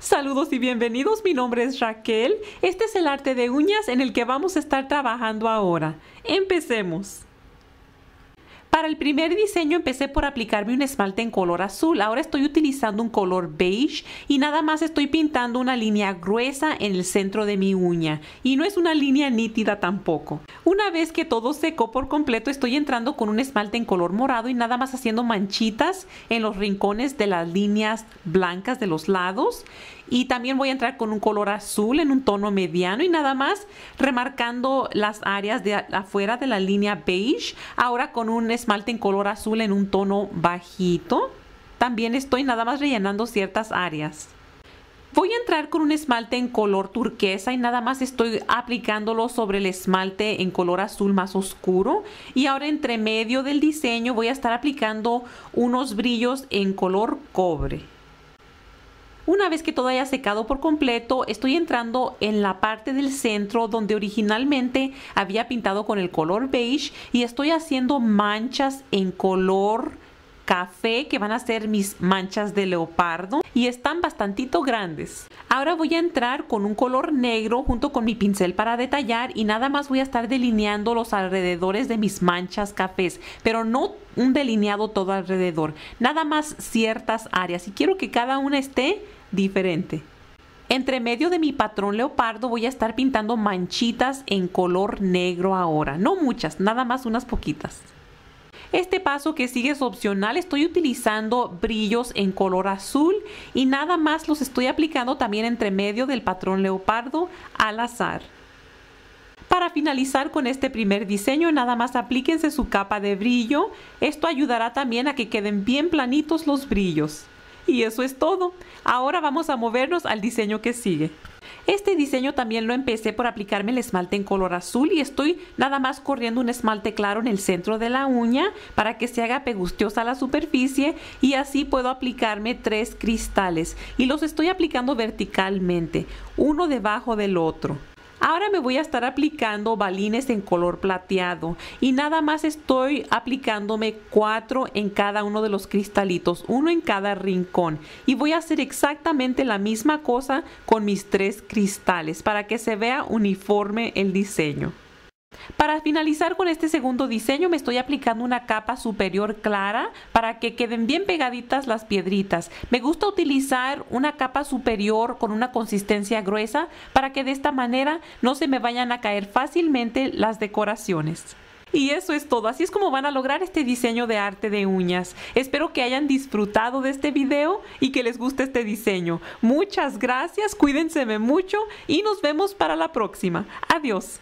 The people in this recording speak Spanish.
Saludos y bienvenidos, mi nombre es Raquel. Este es el arte de uñas en el que vamos a estar trabajando ahora. Empecemos. Para el primer diseño empecé por aplicarme un esmalte en color azul. Ahora estoy utilizando un color beige y nada más estoy pintando una línea gruesa en el centro de mi uña. Y no es una línea nítida tampoco. Una vez que todo secó por completo estoy entrando con un esmalte en color morado y nada más haciendo manchitas en los rincones de las líneas blancas de los lados y también voy a entrar con un color azul en un tono mediano y nada más remarcando las áreas de afuera de la línea beige. Ahora con un esmalte en color azul en un tono bajito. También estoy nada más rellenando ciertas áreas. Voy a entrar con un esmalte en color turquesa y nada más estoy aplicándolo sobre el esmalte en color azul más oscuro. Y ahora entre medio del diseño voy a estar aplicando unos brillos en color cobre. Una vez que todo haya secado por completo, estoy entrando en la parte del centro donde originalmente había pintado con el color beige y estoy haciendo manchas en color café que van a ser mis manchas de leopardo y están bastante grandes. Ahora voy a entrar con un color negro junto con mi pincel para detallar y nada más voy a estar delineando los alrededores de mis manchas cafés, pero no un delineado todo alrededor, nada más ciertas áreas y quiero que cada una esté diferente. Entre medio de mi patrón leopardo voy a estar pintando manchitas en color negro ahora, no muchas, nada más unas poquitas. Este paso que sigue es opcional, estoy utilizando brillos en color azul y nada más los estoy aplicando también entre medio del patrón leopardo al azar. Para finalizar con este primer diseño, nada más aplíquense su capa de brillo. Esto ayudará también a que queden bien planitos los brillos. Y eso es todo. Ahora vamos a movernos al diseño que sigue. Este diseño también lo empecé por aplicarme el esmalte en color azul y estoy nada más corriendo un esmalte claro en el centro de la uña para que se haga pegustiosa la superficie y así puedo aplicarme tres cristales y los estoy aplicando verticalmente, uno debajo del otro. Ahora me voy a estar aplicando balines en color plateado y nada más estoy aplicándome cuatro en cada uno de los cristalitos, uno en cada rincón. Y voy a hacer exactamente la misma cosa con mis tres cristales para que se vea uniforme el diseño. Para finalizar con este segundo diseño me estoy aplicando una capa superior clara para que queden bien pegaditas las piedritas. Me gusta utilizar una capa superior con una consistencia gruesa para que de esta manera no se me vayan a caer fácilmente las decoraciones. Y eso es todo, así es como van a lograr este diseño de arte de uñas. Espero que hayan disfrutado de este video y que les guste este diseño. Muchas gracias, cuídense mucho y nos vemos para la próxima. Adiós.